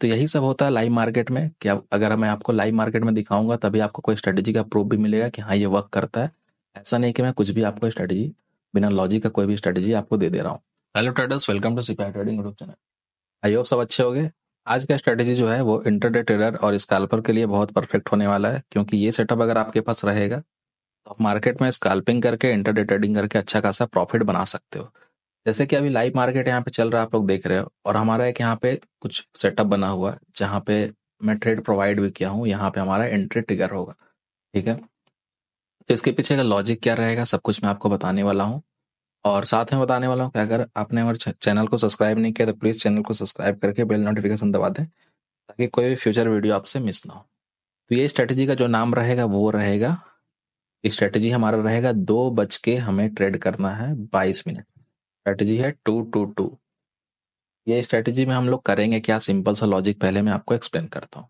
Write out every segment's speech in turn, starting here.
तो यही सब होता है लाइव मार्केट में कि अगर मैं आपको लाइव मार्केट में दिखाऊंगा तभी आपको कोई स्ट्रेटेजी का प्रूफ भी मिलेगा कि हाँ ये वर्क करता है ऐसा नहीं कि मैं कुछ भी आपको स्ट्रेटेजी बिना लॉजिक का कोई भी स्ट्रेटेजी आपको दे दे रहा हूँ hello traders welcome to Sipahi trading group channel I hope सब अच्छे हो गए आज का स्ट्रेटेजी जो है वो इंटरडे ट्रेडर और स्काल्पर के लिए बहुत परफेक्ट होने वाला है क्योंकि ये सेटअप अगर आपके पास रहेगा तो आप मार्केट में स्काल्पिंग करके इंटरडे ट्रेडिंग करके अच्छा खासा प्रॉफिट बना सकते हो जैसे कि अभी लाइव मार्केट यहाँ पे चल रहा है आप लोग देख रहे हो और हमारा एक यहाँ पे कुछ सेटअप बना हुआ है जहाँ पे मैं ट्रेड प्रोवाइड भी किया हूँ यहाँ पे हमारा एंट्री ट्रिगर होगा ठीक है तो इसके पीछे का लॉजिक क्या रहेगा सब कुछ मैं आपको बताने वाला हूँ और साथ में बताने वाला हूँ कि अगर आपने हमारे चैनल को सब्सक्राइब नहीं किया तो प्लीज़ चैनल को सब्सक्राइब करके बेल नोटिफिकेशन दबा दें ताकि कोई भी फ्यूचर वीडियो आपसे मिस ना हो तो ये स्ट्रेटेजी का जो नाम रहेगा वो रहेगा स्ट्रेटेजी हमारा रहेगा दो बज के हमें ट्रेड करना है बाईस मिनट स्ट्रेटजी है टू टू टू ये स्ट्रेटजी में हम लोग करेंगे क्या सिंपल सा लॉजिक पहले मैं आपको एक्सप्लेन करता हूँ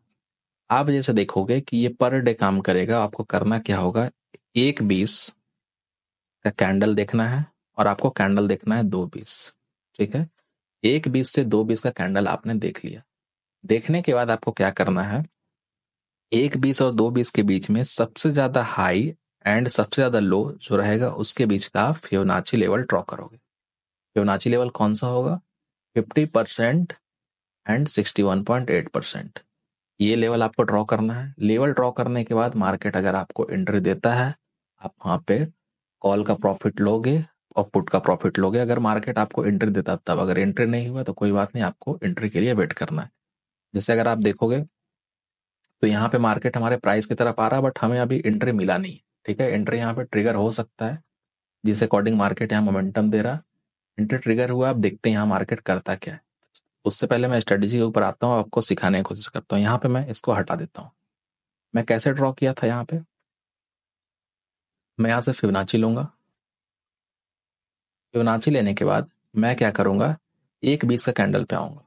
आप जैसे देखोगे कि ये पर डे काम करेगा आपको करना क्या होगा एक बीस का कैंडल देखना है और आपको कैंडल देखना है दो बीस ठीक है एक बीस से दो बीस का कैंडल आपने देख लिया देखने के बाद आपको क्या करना है एक बीस और दो बीस के बीच में सबसे ज्यादा हाई एंड सबसे ज्यादा लो जो रहेगा उसके बीच का फ्योनाची लेवल ड्रॉ करोगे फिबोनाची लेवल कौन सा होगा 50 परसेंट एंड 61.8 परसेंट ये लेवल आपको ड्रॉ करना है लेवल ड्रॉ करने के बाद मार्केट अगर आपको एंट्री देता है आप वहाँ पे कॉल का प्रॉफिट लोगे और पुट का प्रॉफिट लोगे अगर मार्केट आपको एंट्री देता तब अगर एंट्री नहीं हुआ तो कोई बात नहीं आपको एंट्री के लिए वेट करना है जैसे अगर आप देखोगे तो यहाँ पे मार्केट हमारे प्राइस की तरफ आ रहा है बट हमें अभी एंट्री मिला नहीं ठीक है एंट्री यहाँ पे ट्रिगर हो सकता है जिस अकॉर्डिंग मार्केट यहाँ मोमेंटम दे रहा इंटर ट्रिगर हुआ आप देखते हैं यहाँ मार्केट करता क्या है उससे पहले मैं स्ट्रेटेजी के ऊपर आता हूँ आपको सिखाने की कोशिश करता हूँ यहाँ पे मैं इसको हटा देता हूँ मैं कैसे ड्रॉ किया था यहाँ पे मैं यहाँ से फिबनाची लूंगा फिबनाची लेने के बाद मैं क्या करूँगा एक बीस का कैंडल पे आऊंगा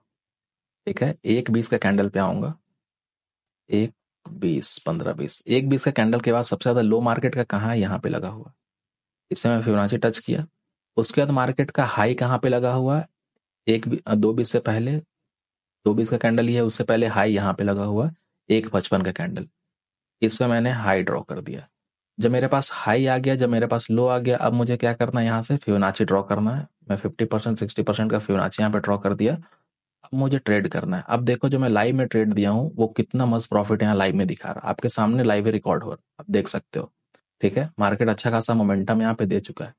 ठीक है एक बीस का कैंडल पे आऊंगा एक बीस पंद्रह बीस एक बीस का कैंडल के बाद सबसे ज़्यादा लो मार्केट का कहाँ है यहाँ पे लगा हुआ इसे मैं फिबनाची टच किया उसके बाद मार्केट का हाई कहाँ पे लगा हुआ है एक दो बीस से पहले दो बीस का कैंडल ही है उससे पहले हाई यहाँ पे लगा हुआ एक पचपन का कैंडल इसमें मैंने हाई ड्रॉ कर दिया जब मेरे पास हाई आ गया जब मेरे पास लो आ गया अब मुझे क्या करना है यहाँ से फ्यूनाची ड्रॉ करना है मैं फिफ्टी परसेंट सिक्सटी परसेंट का फ्योनाची यहाँ पे ड्रॉ कर दिया अब मुझे ट्रेड करना है अब देखो जो मैं लाइव में ट्रेड दिया हूँ वो कितना मस्त प्रॉफिट यहाँ लाइव में दिखा रहा है आपके सामने लाइव रिकॉर्ड हो रहा है आप देख सकते हो ठीक है मार्केट अच्छा खासा मोमेंटम यहाँ पे दे चुका है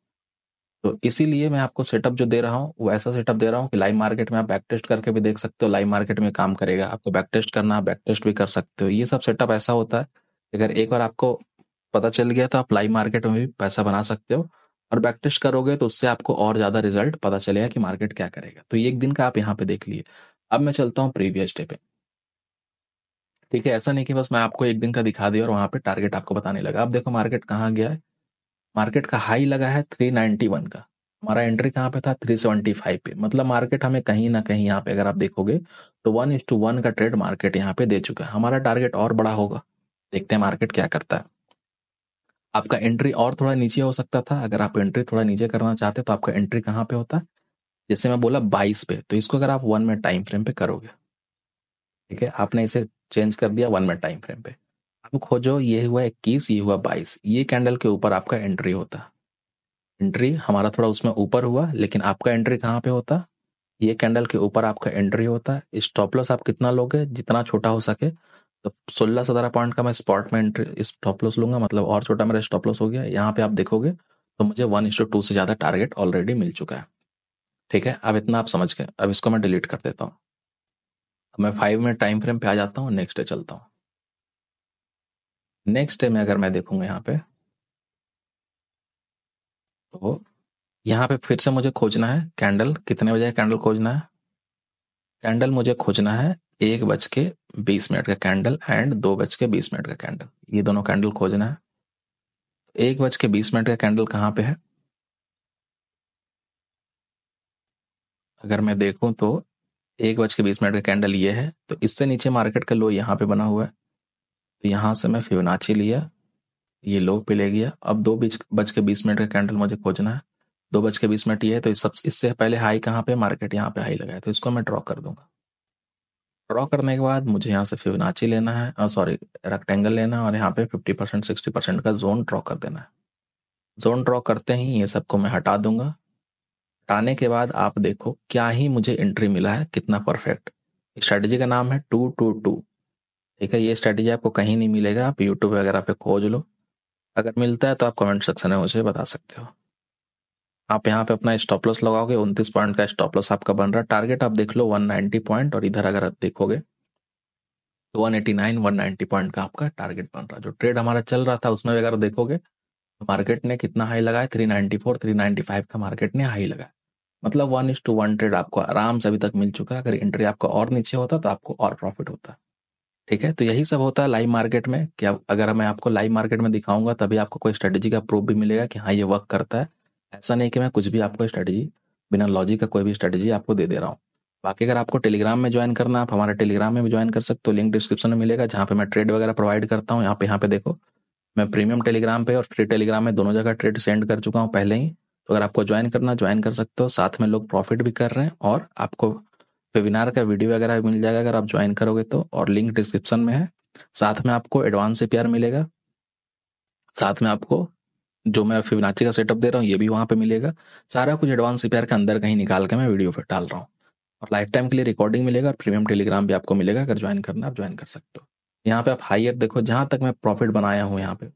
तो इसीलिए मैं आपको सेटअप जो दे रहा हूँ वो ऐसा सेटअप दे रहा हूँ कि लाइव मार्केट में आप बैक टेस्ट करके भी देख सकते हो लाइव मार्केट में काम करेगा आपको बैक टेस्ट करना बैक टेस्ट भी कर सकते हो ये सब सेटअप ऐसा होता है अगर एक बार आपको पता चल गया तो आप लाइव मार्केट में भी पैसा बना सकते हो और बैक टेस्ट करोगे तो उससे आपको और ज़्यादा रिजल्ट पता चलेगा कि मार्केट क्या करेगा तो ये एक दिन का आप यहाँ पे देख लिए अब मैं चलता हूँ प्रीवियस डे पे ठीक है ऐसा नहीं कि बस मैं आपको एक दिन का दिखा दिया और वहां पे टारगेट आपको बताने लगा अब देखो मार्केट कहाँ गया है मार्केट का हाई लगा है 391 का हमारा एंट्री कहाँ पे था 375 पे मतलब मार्केट हमें कहीं ना कहीं यहाँ पे अगर आप देखोगे तो वन इज टू वन का ट्रेड मार्केट यहाँ पे दे चुका है हमारा टारगेट और बड़ा होगा देखते हैं मार्केट क्या करता है आपका एंट्री और थोड़ा नीचे हो सकता था अगर आप एंट्री थोड़ा नीचे करना चाहते तो आपका एंट्री कहाँ पे होता जैसे मैं बोला बाईस पे तो इसको अगर आप वन में टाइम फ्रेम पे करोगे ठीक है आपने इसे चेंज कर दिया वन में टाइम फ्रेम पे अब खोजो ये हुआ इक्कीस ये हुआ बाईस ये कैंडल के ऊपर आपका एंट्री होता एंट्री हमारा थोड़ा उसमें ऊपर हुआ लेकिन आपका एंट्री कहाँ पे होता ये कैंडल के ऊपर आपका एंट्री होता स्टॉप लॉस आप कितना लोगे जितना छोटा हो सके तो सोलह सतारह पॉइंट का मैं स्पॉट में एंट्री स्टॉप लॉस लूंगा मतलब और छोटा मेरा स्टॉप लॉस हो गया यहाँ पे आप देखोगे तो मुझे वन इंस टू से ज़्यादा टारगेट ऑलरेडी मिल चुका है ठीक है अब इतना आप समझ गए अब इसको मैं डिलीट कर देता हूँ मैं फाइव मिनट टाइम फ्रेम पे आ जाता हूँ नेक्स्ट डे चलता हूँ नेक्स्ट डे में अगर मैं देखूंगा यहाँ पे तो यहाँ पे फिर से मुझे खोजना है कैंडल कितने बजे कैंडल खोजना है कैंडल मुझे खोजना है एक बज के बीस मिनट का कैंडल एंड दो बज के बीस मिनट का कैंडल ये दोनों कैंडल खोजना है एक बज के बीस मिनट का कैंडल कहाँ पे है अगर मैं देखूं तो एक बज के बीस मिनट का कैंडल ये है तो इससे नीचे मार्केट का लो यहाँ पे बना हुआ है तो यहाँ से मैं फिबोनाची लिया ये लो पे ले गया अब दो बीच बज के बीस मिनट का कैंडल मुझे खोजना है दो बज के बीस मिनट ये है तो इस सब इससे पहले हाई कहाँ पे मार्केट यहाँ पे हाई लगाया तो इसको मैं ड्रॉ कर दूंगा ड्रॉ करने के बाद मुझे यहाँ से फिबोनाची लेना है सॉरी रेक्टेंगल लेना है और यहाँ पे फिफ्टी परसेंट सिक्सटी परसेंट का जोन ड्रॉ कर देना है जोन ड्रॉ करते ही ये सबको मैं हटा दूंगा हटाने के बाद आप देखो क्या ही मुझे एंट्री मिला है कितना परफेक्ट स्ट्रेटजी का नाम है टू टू टू ठीक है ये स्ट्रैटेजी आपको कहीं नहीं मिलेगा आप यूट्यूब वगैरह पे खोज लो अगर मिलता है तो आप कमेंट सेक्शन में मुझे बता सकते हो आप यहाँ पे अपना स्टॉप लॉस लगाओगे उनतीस पॉइंट का स्टॉप लॉस आपका बन रहा है टारगेट आप देख लो 190 पॉइंट और इधर अगर देखोगे तो वन 190 पॉइंट का आपका टारगेट बन रहा है जो ट्रेड हमारा चल रहा था उसमें अगर देखोगे तो मार्केट ने कितना हाई लगाया 394 फाइव का मार्केट ने हाई लगाया मतलब one is to one trade आपको आराम से अभी तक मिल चुका है अगर एंट्री आपका और नीचे होता तो आपको और प्रॉफिट होता है ठीक है तो यही सब होता है लाइव मार्केट में कि अगर मैं आपको लाइव मार्केट में दिखाऊंगा तभी आपको कोई स्ट्रेटेजी का प्रूफ भी मिलेगा कि हाँ ये वर्क करता है ऐसा नहीं कि मैं कुछ भी आपको स्ट्रेटेजी बिना लॉजिक का कोई भी स्ट्रेटेजी आपको दे दे रहा हूँ बाकी अगर आपको टेलीग्राम में ज्वाइन करना आप हमारे टेलीग्राम में भी ज्वाइन कर सकते हो लिंक डिस्क्रिप्शन में मिलेगा जहाँ पे मैं ट्रेड वगैरह प्रोवाइड करता हूँ यहाँ पे यहाँ पे देखो मैं प्रीमियम टेलीग्राम पे और फ्री टेलीग्राम में दोनों जगह ट्रेड सेंड कर चुका हूँ पहले ही तो अगर आपको ज्वाइन करना ज्वाइन कर सकते हो साथ में लोग प्रॉफिट भी कर रहे हैं और आपको वेबिनार का वीडियो वगैरह मिल जाएगा अगर आप ज्वाइन करोगे तो और लिंक डिस्क्रिप्शन में है साथ में आपको एडवांस ए मिलेगा साथ में आपको जो मैं फिबनाची का सेटअप दे रहा हूँ ये भी वहाँ पे मिलेगा सारा कुछ एडवांस सीपीआर के अंदर कहीं निकाल के मैं वीडियो पर डाल रहा हूँ और लाइफ टाइम के लिए रिकॉर्डिंग मिलेगा और प्रीमियम टेलीग्राम भी आपको मिलेगा अगर ज्वाइन करना आप ज्वाइन कर सकते हो यहाँ पे आप हाइयर देखो जहाँ तक मैं प्रॉफिट बनाया हूँ यहाँ पे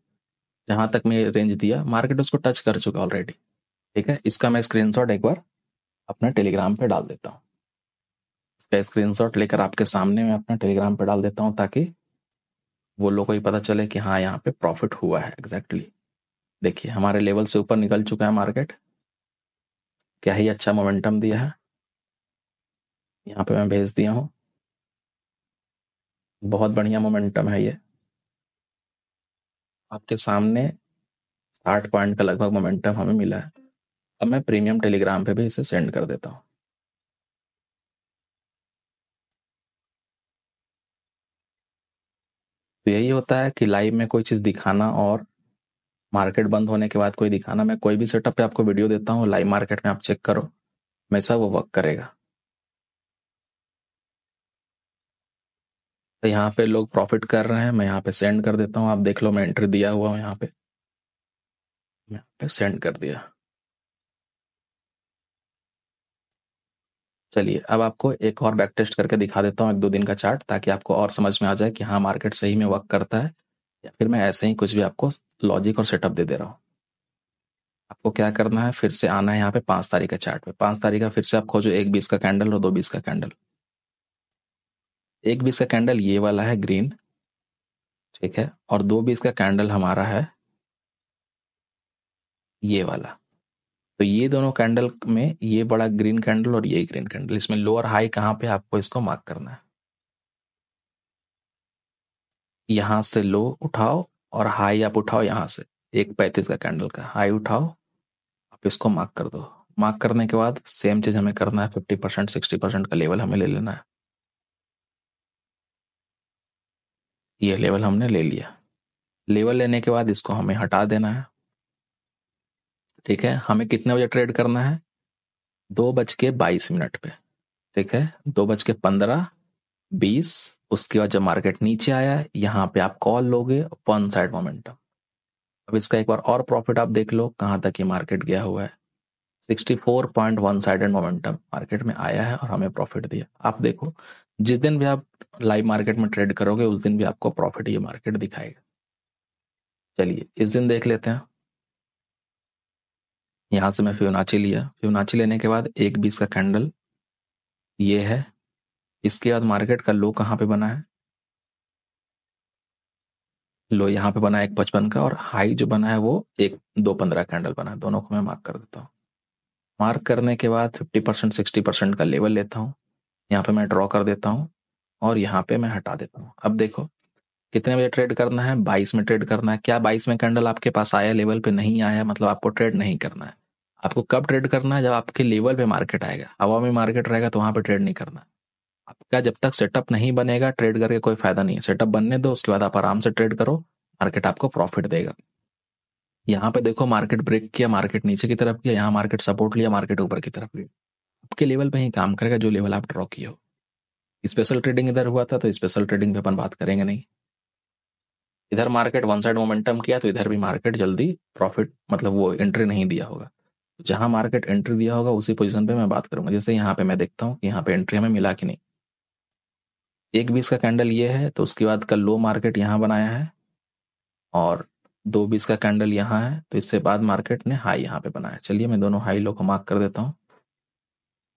जहाँ तक मैं रेंज दिया मार्केट उसको टच कर चुका ऑलरेडी ठीक है इसका मैं स्क्रीन एक बार अपने टेलीग्राम पर डाल देता हूँ इसका शॉट लेकर आपके सामने मैं अपना टेलीग्राम पे डाल देता हूँ ताकि वो लोगों को ही पता चले कि हाँ यहाँ पे प्रॉफिट हुआ है एग्जैक्टली देखिए हमारे लेवल से ऊपर निकल चुका है मार्केट क्या ही अच्छा मोमेंटम दिया है यहाँ पे मैं भेज दिया हूँ बहुत बढ़िया मोमेंटम है ये आपके सामने साठ पॉइंट का लगभग मोमेंटम हमें मिला है अब मैं प्रीमियम टेलीग्राम पे भी इसे सेंड कर देता हूँ तो यही होता है कि लाइव में कोई चीज़ दिखाना और मार्केट बंद होने के बाद कोई दिखाना मैं कोई भी सेटअप पे आपको वीडियो देता हूँ लाइव मार्केट में आप चेक करो हमेशा वो वर्क करेगा तो यहाँ पे लोग प्रॉफिट कर रहे हैं मैं यहाँ पे सेंड कर देता हूँ आप देख लो मैं एंट्री दिया हुआ हूँ यहाँ पे मैं यहाँ पे सेंड कर दिया चलिए अब आपको एक और बैक टेस्ट करके दिखा देता हूँ एक दो दिन का चार्ट ताकि आपको और समझ में आ जाए कि हाँ मार्केट सही में वर्क करता है या फिर मैं ऐसे ही कुछ भी आपको लॉजिक और सेटअप दे दे रहा हूँ आपको क्या करना है फिर से आना है यहाँ पे पाँच तारीख का चार्ट पे पाँच तारीख का फिर से आप खोजो एक बीस का कैंडल और दो बीस का कैंडल एक बीस का कैंडल ये वाला है ग्रीन ठीक है और दो बीस का कैंडल हमारा है ये वाला तो ये दोनों कैंडल में ये बड़ा ग्रीन कैंडल और ये ग्रीन कैंडल इसमें लोअर हाई कहाँ पे आपको इसको मार्क करना है यहां से लो उठाओ और हाई आप उठाओ यहां से एक पैंतीस का कैंडल का हाई उठाओ आप इसको मार्क कर दो मार्क करने के बाद सेम चीज हमें करना है फिफ्टी परसेंट सिक्सटी परसेंट का लेवल हमें ले लेना है ये लेवल हमने ले लिया लेवल लेने के बाद इसको हमें हटा देना है ठीक है हमें कितने बजे ट्रेड करना है दो बज के बाईस मिनट पे ठीक है दो बज के पंद्रह बीस उसके बाद जब मार्केट नीचे आया यहाँ पे आप कॉल लोगे वन साइड मोमेंटम अब इसका एक बार और प्रॉफिट आप देख लो कहाँ तक ये मार्केट गया हुआ है 64.1 साइड एंड मोमेंटम मार्केट में आया है और हमें प्रॉफिट दिया आप देखो जिस दिन भी आप लाइव मार्केट में ट्रेड करोगे उस दिन भी आपको प्रॉफिट ये मार्केट दिखाएगा चलिए इस दिन देख लेते हैं यहाँ से मैं फ्यूनाची लिया फ्यूनाची लेने के बाद एक बीस का कैंडल ये है इसके बाद मार्केट का लो कहाँ पे बना है लो यहाँ पे बना है एक पचपन का और हाई जो बना है वो एक दो पंद्रह कैंडल बना है दोनों को मैं मार्क कर देता हूँ मार्क करने के बाद फिफ्टी परसेंट सिक्सटी परसेंट का लेवल लेता हूँ यहाँ पे मैं ड्रॉ कर देता हूँ और यहाँ पे मैं हटा देता हूँ अब देखो कितने बजे ट्रेड करना है बाईस में ट्रेड करना है क्या बाईस में कैंडल आपके पास आया लेवल पे नहीं आया मतलब आपको ट्रेड नहीं करना है आपको कब ट्रेड करना है जब आपके लेवल पे मार्केट आएगा हवा में मार्केट रहेगा तो वहां पे ट्रेड नहीं करना आपका जब तक सेटअप नहीं बनेगा ट्रेड करके कोई फायदा नहीं है सेटअप बनने दो उसके बाद आप आराम से ट्रेड करो मार्केट आपको प्रॉफिट देगा यहाँ पे देखो मार्केट ब्रेक किया मार्केट नीचे की तरफ किया यहाँ मार्केट सपोर्ट लिया मार्केट ऊपर की तरफ लिया आपके लेवल पे ही काम करेगा जो लेवल आप ड्रॉ किए हो स्पेशल ट्रेडिंग इधर हुआ था तो स्पेशल ट्रेडिंग पे अपन बात करेंगे नहीं इधर मार्केट वन साइड मोमेंटम किया तो इधर भी मार्केट जल्दी प्रॉफिट मतलब वो एंट्री नहीं दिया होगा जहां मार्केट एंट्री दिया होगा उसी पोजीशन पे मैं बात करूंगा जैसे यहाँ पे मैं देखता हूँ कि यहाँ पे एंट्री हमें मिला कि नहीं एक बीस का कैंडल ये है तो उसके बाद कल लो मार्केट यहाँ बनाया है और दो बीस का कैंडल यहाँ है तो इससे बाद मार्केट ने हाई यहाँ पे बनाया चलिए मैं दोनों हाई लो को मार्क कर देता हूँ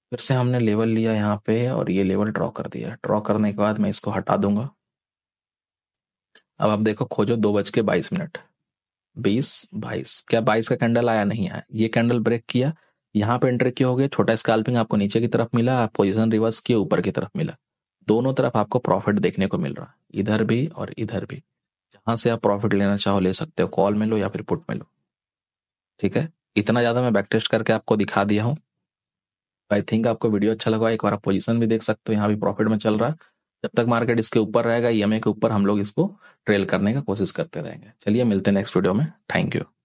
फिर से हमने लेवल लिया यहाँ पे और ये लेवल ड्रॉ कर दिया ड्रॉ करने के बाद मैं इसको हटा दूंगा अब आप देखो खोजो दो बज के बाईस मिनट बीस बाईस क्या बाईस का कैंडल आया नहीं आया ये कैंडल ब्रेक किया यहाँ पे एंट्री क्यों हो गया छोटा स्कैल्पिंग आपको नीचे की तरफ मिला पोजिशन रिवर्स किया ऊपर की तरफ मिला दोनों तरफ आपको प्रॉफिट देखने को मिल रहा है इधर भी और इधर भी जहां से आप प्रॉफिट लेना चाहो ले सकते हो कॉल में लो या फिर पुट में लो ठीक है इतना ज्यादा मैं बैक टेस्ट करके आपको दिखा दिया हूँ आई थिंक आपको वीडियो अच्छा लगा एक बार आप पोजिशन भी देख सकते हो यहाँ भी प्रॉफिट में चल रहा है जब तक मार्केट इसके ऊपर रहेगा ई के ऊपर हम लोग इसको ट्रेल करने का कोशिश करते रहेंगे चलिए मिलते हैं नेक्स्ट वीडियो में थैंक यू